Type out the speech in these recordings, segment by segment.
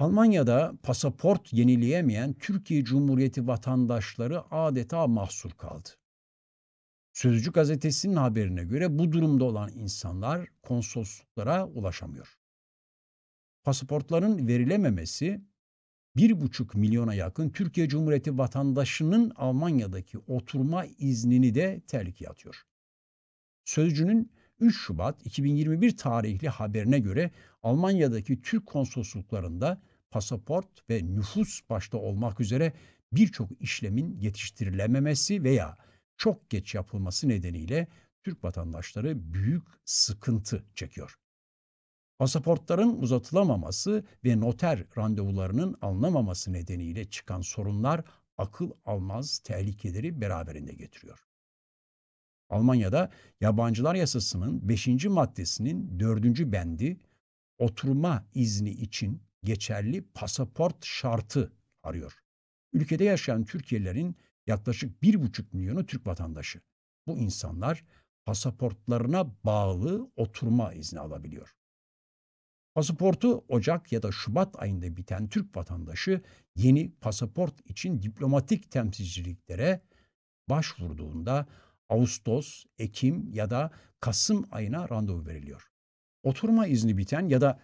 Almanya'da pasaport yenileyemeyen Türkiye Cumhuriyeti vatandaşları adeta mahsur kaldı. Sözcü gazetesinin haberine göre bu durumda olan insanlar konsolosluklara ulaşamıyor. Pasaportların verilememesi 1,5 milyona yakın Türkiye Cumhuriyeti vatandaşının Almanya'daki oturma iznini de tehlikeye atıyor. Sözcünün 3 Şubat 2021 tarihli haberine göre Almanya'daki Türk konsolosluklarında pasaport ve nüfus başta olmak üzere birçok işlemin yetiştirilememesi veya çok geç yapılması nedeniyle Türk vatandaşları büyük sıkıntı çekiyor. Pasaportların uzatılamaması ve noter randevularının alınamaması nedeniyle çıkan sorunlar akıl almaz tehlikeleri beraberinde getiriyor. Almanya'da yabancılar yasasının 5. maddesinin 4. bendi oturma izni için geçerli pasaport şartı arıyor. Ülkede yaşayan Türkiye'lerin yaklaşık 1,5 milyonu Türk vatandaşı. Bu insanlar pasaportlarına bağlı oturma izni alabiliyor. Pasaportu Ocak ya da Şubat ayında biten Türk vatandaşı yeni pasaport için diplomatik temsilciliklere başvurduğunda Ağustos, Ekim ya da Kasım ayına randevu veriliyor. Oturma izni biten ya da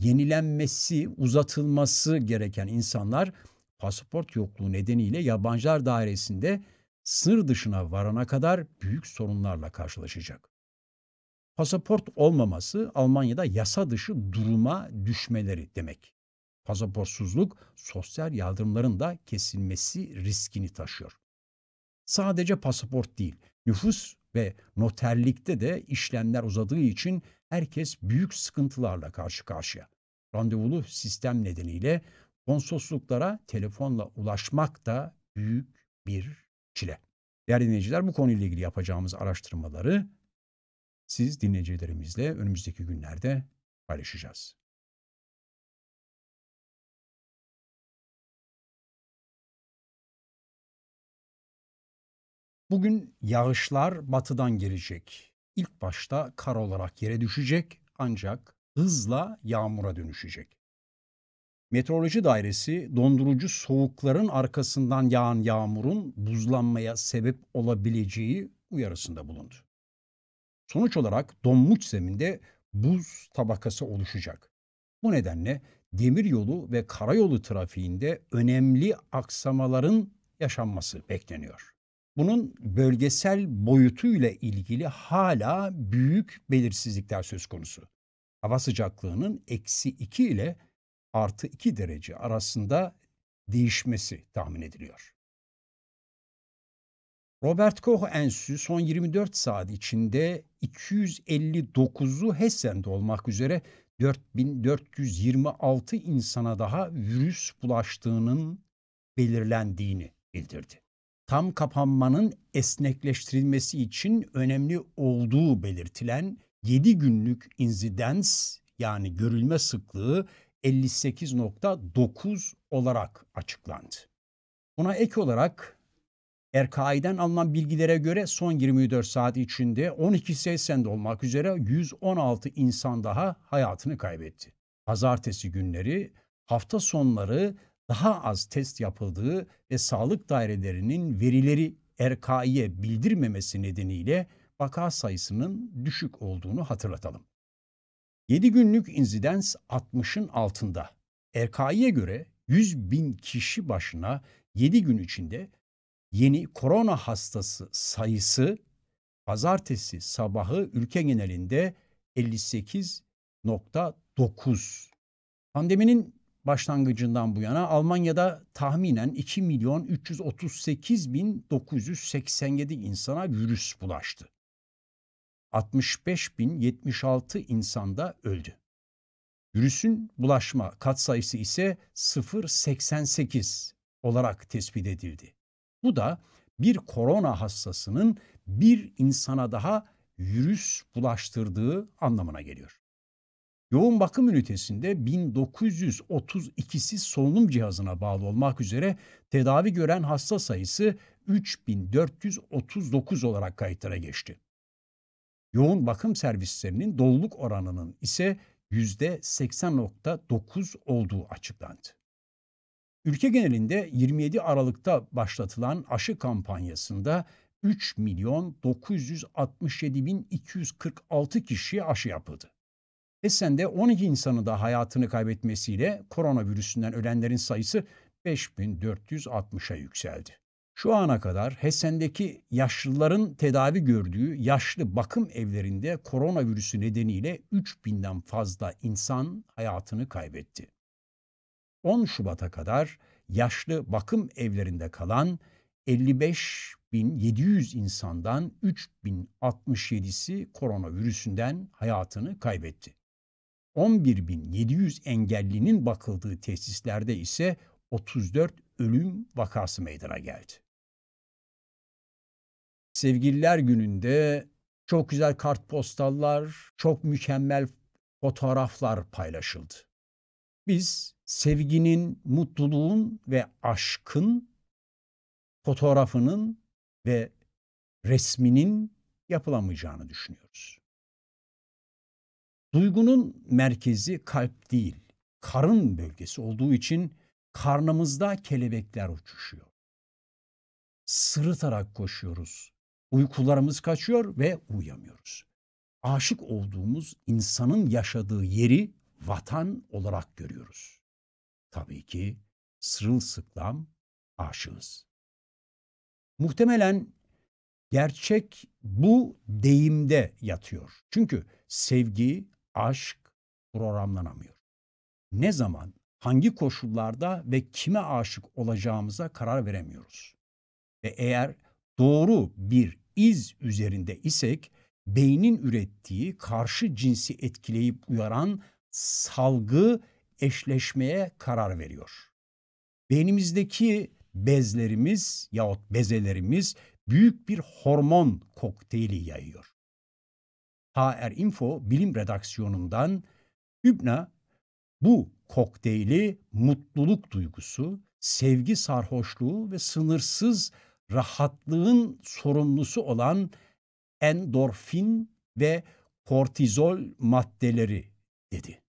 yenilenmesi, uzatılması gereken insanlar pasaport yokluğu nedeniyle yabancılar dairesinde sınır dışına varana kadar büyük sorunlarla karşılaşacak. Pasaport olmaması Almanya'da yasa dışı duruma düşmeleri demek. Pasaportsuzluk sosyal yardımların da kesilmesi riskini taşıyor. Sadece pasaport değil, nüfus ve noterlikte de işlemler uzadığı için herkes büyük sıkıntılarla karşı karşıya. Randevulu sistem nedeniyle konsolosluklara telefonla ulaşmak da büyük bir çile. Değerli dinleyiciler bu konuyla ilgili yapacağımız araştırmaları siz dinleyicilerimizle önümüzdeki günlerde paylaşacağız. Bugün yağışlar batıdan gelecek. İlk başta kar olarak yere düşecek ancak hızla yağmura dönüşecek. Meteoroloji Dairesi dondurucu soğukların arkasından yağan yağmurun buzlanmaya sebep olabileceği uyarısında bulundu. Sonuç olarak donmuş zeminde buz tabakası oluşacak. Bu nedenle demir yolu ve karayolu trafiğinde önemli aksamaların yaşanması bekleniyor. Bunun bölgesel boyutuyla ilgili hala büyük belirsizlikler söz konusu. Hava sıcaklığının eksi 2 ile artı 2 derece arasında değişmesi tahmin ediliyor. Robert Koch Enstitüsü son 24 saat içinde 259'u Hessen'de olmak üzere 4426 insana daha virüs bulaştığının belirlendiğini bildirdi tam kapanmanın esnekleştirilmesi için önemli olduğu belirtilen 7 günlük inzidens yani görülme sıklığı 58.9 olarak açıklandı. Buna ek olarak RKI'den alınan bilgilere göre son 24 saat içinde 12 sesende olmak üzere 116 insan daha hayatını kaybetti. Pazartesi günleri, hafta sonları daha az test yapıldığı ve sağlık dairelerinin verileri RKI'ye bildirmemesi nedeniyle vaka sayısının düşük olduğunu hatırlatalım. 7 günlük insidans 60'ın altında. RKI'ye göre 100 bin kişi başına 7 gün içinde yeni korona hastası sayısı pazartesi sabahı ülke genelinde 58.9. Pandeminin başlangıcından bu yana Almanya'da tahminen 2 milyon 338 bin 987 insana virüs bulaştı. 65 bin 76 insanda öldü. Virüsün bulaşma katsayısı ise 0.88 olarak tespit edildi. Bu da bir korona hastasının bir insana daha virüs bulaştırdığı anlamına geliyor. Yoğun bakım ünitesinde 1932'si solunum cihazına bağlı olmak üzere tedavi gören hasta sayısı 3439 olarak kayıtlara geçti. Yoğun bakım servislerinin doluluk oranının ise %80.9 olduğu açıklandı. Ülke genelinde 27 Aralık'ta başlatılan aşı kampanyasında 3 milyon 967 bin 246 kişiye aşı yapıldı. Esen'de 12 insanı da hayatını kaybetmesiyle koronavirüsünden ölenlerin sayısı 5460'a yükseldi. Şu ana kadar Hessendeki yaşlıların tedavi gördüğü yaşlı bakım evlerinde koronavirüsü nedeniyle 3000'den fazla insan hayatını kaybetti. 10 Şubat'a kadar yaşlı bakım evlerinde kalan 55.700 insandan 3067'si koronavirüsünden hayatını kaybetti. 11.700 engellinin bakıldığı tesislerde ise 34 ölüm vakası meydana geldi. Sevgililer gününde çok güzel kartpostallar, çok mükemmel fotoğraflar paylaşıldı. Biz sevginin, mutluluğun ve aşkın fotoğrafının ve resminin yapılamayacağını düşünüyoruz. Duygunun merkezi kalp değil, karın bölgesi olduğu için karnımızda kelebekler uçuşuyor. Sırıtarak koşuyoruz. Uykularımız kaçıyor ve uyuyamıyoruz. Aşık olduğumuz insanın yaşadığı yeri vatan olarak görüyoruz. Tabii ki sırılsıklam aşığız. Muhtemelen gerçek bu deyimde yatıyor. Çünkü sevgi, aşk programlanamıyor. Ne zaman, hangi koşullarda ve kime aşık olacağımıza karar veremiyoruz. Ve eğer doğru bir iz üzerinde isek beynin ürettiği karşı cinsi etkileyip uyaran salgı eşleşmeye karar veriyor. Beynimizdeki bezlerimiz yahut bezelerimiz büyük bir hormon kokteyli yayıyor. HR Info Bilim Redaksiyonundan Hübna bu kokteyli mutluluk duygusu, sevgi sarhoşluğu ve sınırsız rahatlığın sorumlusu olan endorfin ve kortizol maddeleri dedi.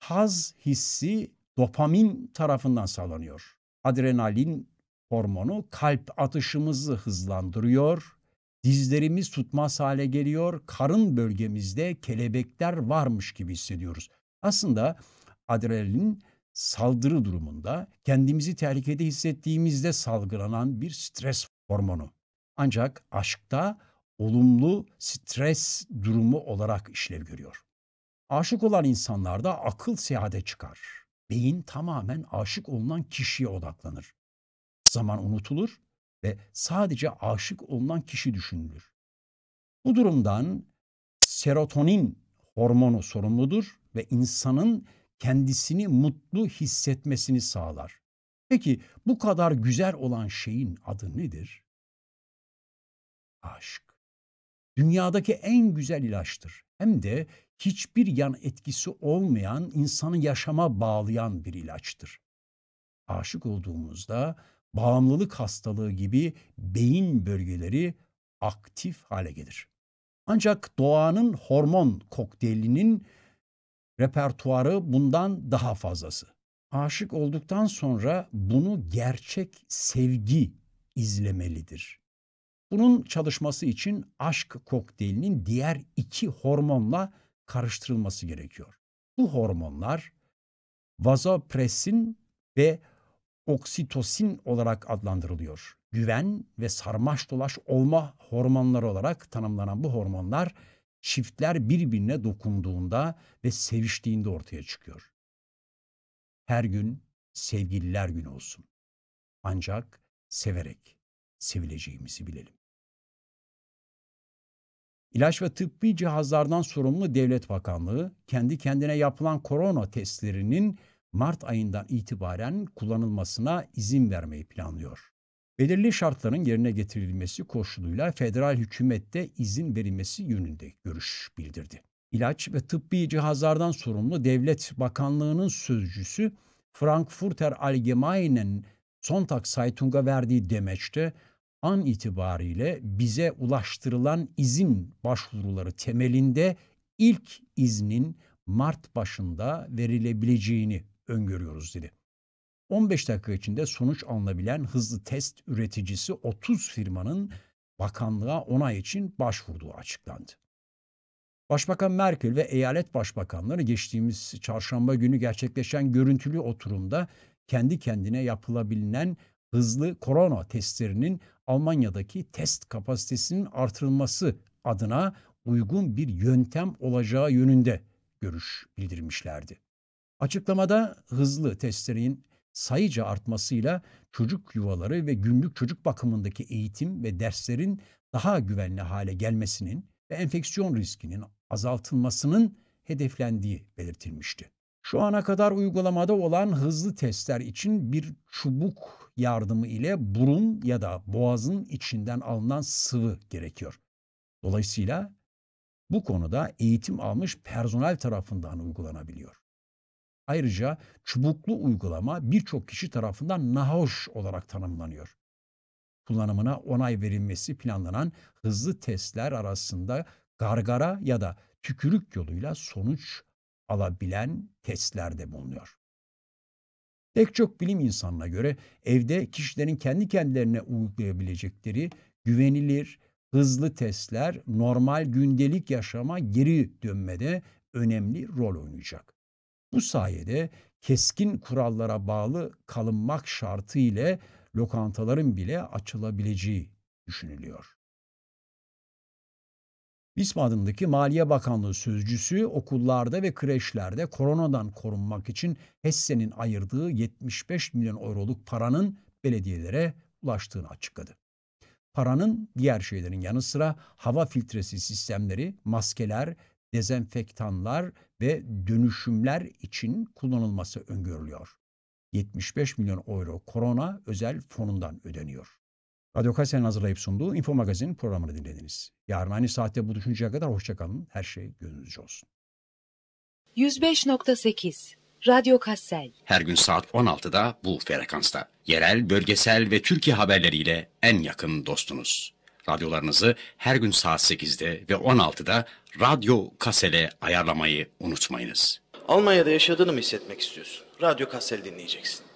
Haz hissi dopamin tarafından sağlanıyor. Adrenalin hormonu kalp atışımızı hızlandırıyor Dizlerimiz tutmaz hale geliyor, karın bölgemizde kelebekler varmış gibi hissediyoruz. Aslında adrenalin saldırı durumunda kendimizi tehlikede hissettiğimizde salgılanan bir stres hormonu. Ancak aşkta olumlu stres durumu olarak işlev görüyor. Aşık olan insanlarda akıl seyahate çıkar. Beyin tamamen aşık olunan kişiye odaklanır. Zaman unutulur ve sadece aşık olunan kişi düşünülür. Bu durumdan serotonin hormonu sorumludur ve insanın kendisini mutlu hissetmesini sağlar. Peki bu kadar güzel olan şeyin adı nedir? Aşk. Dünyadaki en güzel ilaçtır. Hem de hiçbir yan etkisi olmayan, insanı yaşama bağlayan bir ilaçtır. Aşık olduğumuzda bağımlılık hastalığı gibi beyin bölgeleri aktif hale gelir. Ancak doğanın hormon kokteylinin repertuarı bundan daha fazlası. Aşık olduktan sonra bunu gerçek sevgi izlemelidir. Bunun çalışması için aşk kokteylinin diğer iki hormonla karıştırılması gerekiyor. Bu hormonlar vazopresin ve oksitosin olarak adlandırılıyor. Güven ve sarmaş dolaş olma hormonları olarak tanımlanan bu hormonlar çiftler birbirine dokunduğunda ve seviştiğinde ortaya çıkıyor. Her gün sevgililer günü olsun. Ancak severek sevileceğimizi bilelim. İlaç ve tıbbi cihazlardan sorumlu Devlet Bakanlığı kendi kendine yapılan korona testlerinin Mart ayından itibaren kullanılmasına izin vermeyi planlıyor. Belirli şartların yerine getirilmesi koşuluyla federal hükümette izin verilmesi yönünde görüş bildirdi. İlaç ve tıbbi cihazlardan sorumlu Devlet Bakanlığı'nın sözcüsü Frankfurter Allgemeine'nin Sonntag Zeitung'a verdiği demeçte an itibariyle bize ulaştırılan izin başvuruları temelinde ilk iznin Mart başında verilebileceğini öngörüyoruz dedi. 15 dakika içinde sonuç alınabilen hızlı test üreticisi 30 firmanın bakanlığa onay için başvurduğu açıklandı. Başbakan Merkel ve eyalet başbakanları geçtiğimiz çarşamba günü gerçekleşen görüntülü oturumda kendi kendine yapılabilen hızlı korona testlerinin Almanya'daki test kapasitesinin artırılması adına uygun bir yöntem olacağı yönünde görüş bildirmişlerdi. Açıklamada hızlı testlerin sayıca artmasıyla çocuk yuvaları ve günlük çocuk bakımındaki eğitim ve derslerin daha güvenli hale gelmesinin ve enfeksiyon riskinin azaltılmasının hedeflendiği belirtilmişti. Şu ana kadar uygulamada olan hızlı testler için bir çubuk yardımı ile burun ya da boğazın içinden alınan sıvı gerekiyor. Dolayısıyla bu konuda eğitim almış personel tarafından uygulanabiliyor. Ayrıca çubuklu uygulama birçok kişi tarafından nahoş olarak tanımlanıyor. Kullanımına onay verilmesi planlanan hızlı testler arasında gargara ya da tükürük yoluyla sonuç alabilen testler de bulunuyor. Pek çok bilim insanına göre evde kişilerin kendi kendilerine uygulayabilecekleri güvenilir, hızlı testler normal gündelik yaşama geri dönmede önemli rol oynayacak. Bu sayede keskin kurallara bağlı kalınmak şartı ile lokantaların bile açılabileceği düşünülüyor. BİSM adındaki Maliye Bakanlığı sözcüsü okullarda ve kreşlerde koronadan korunmak için HESSE'nin ayırdığı 75 milyon euroluk paranın belediyelere ulaştığını açıkladı. Paranın diğer şeylerin yanı sıra hava filtresi sistemleri, maskeler, dezenfektanlar ve dönüşümler için kullanılması öngörülüyor. 75 milyon euro korona özel fonundan ödeniyor. Radyo Kayseri'nin hazırlayıp sunduğu Info Magazin programını dinlediniz. Yarın aynı saatte buluşuncaya kadar hoşçakalın. Her şey gönlünüzce olsun. 105.8 Radyo Kassel. Her gün saat 16'da bu frekansta. Yerel, bölgesel ve Türkiye haberleriyle en yakın dostunuz radyolarınızı her gün saat 8'de ve 16'da Radyo Kasel'e ayarlamayı unutmayınız. Almanya'da yaşadığını mı hissetmek istiyorsun? Radyo Kasel dinleyeceksin.